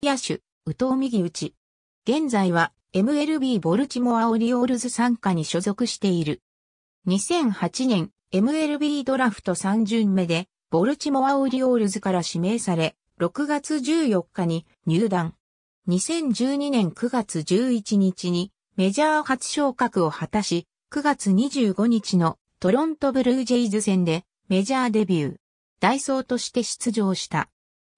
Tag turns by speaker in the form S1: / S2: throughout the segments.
S1: 野手、宇藤右打ち。現在は MLB ボルチモアオリオールズ参加に所属している。2008年 MLB ドラフト3巡目でボルチモアオリオールズから指名され、6月14日に入団。2012年9月11日にメジャー初昇格を果たし、9月25日のトロントブルージェイズ戦でメジャーデビュー。ダイソーとして出場した。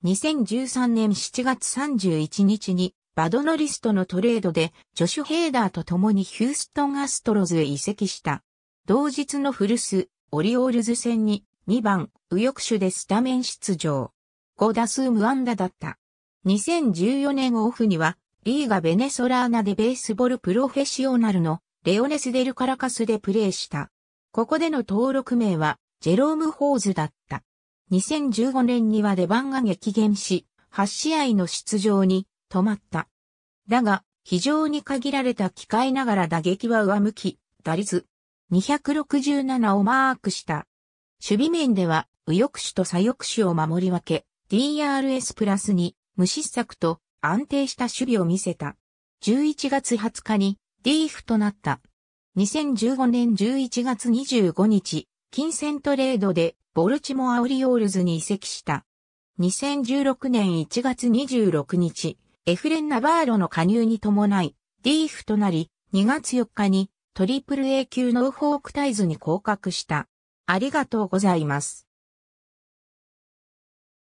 S1: 2013年7月31日にバドノリストのトレードでジョシュ・ヘーダーと共にヒューストン・アストロズへ移籍した。同日の古巣、オリオールズ戦に2番右翼手でスタメン出場。5打数無安打だった。2014年オフにはリーガ・ベネソラーナでベースボールプロフェッショナルのレオネス・デル・カラカスでプレーした。ここでの登録名はジェローム・ホーズだった。2015年には出番が激減し、8試合の出場に止まった。だが、非常に限られた機会ながら打撃は上向き、打率267をマークした。守備面では右翼手と左翼手を守り分け、DRS プラスに無失策と安定した守備を見せた。11月20日にリーフとなった。2015年11月25日、金銭トレードでボルチモア・オリオールズに移籍した。2016年1月26日、エフレン・ナバーロの加入に伴い、ディーフとなり、2月4日にトリプル A 級ノーフォークタイズに降格した。ありがとうございます。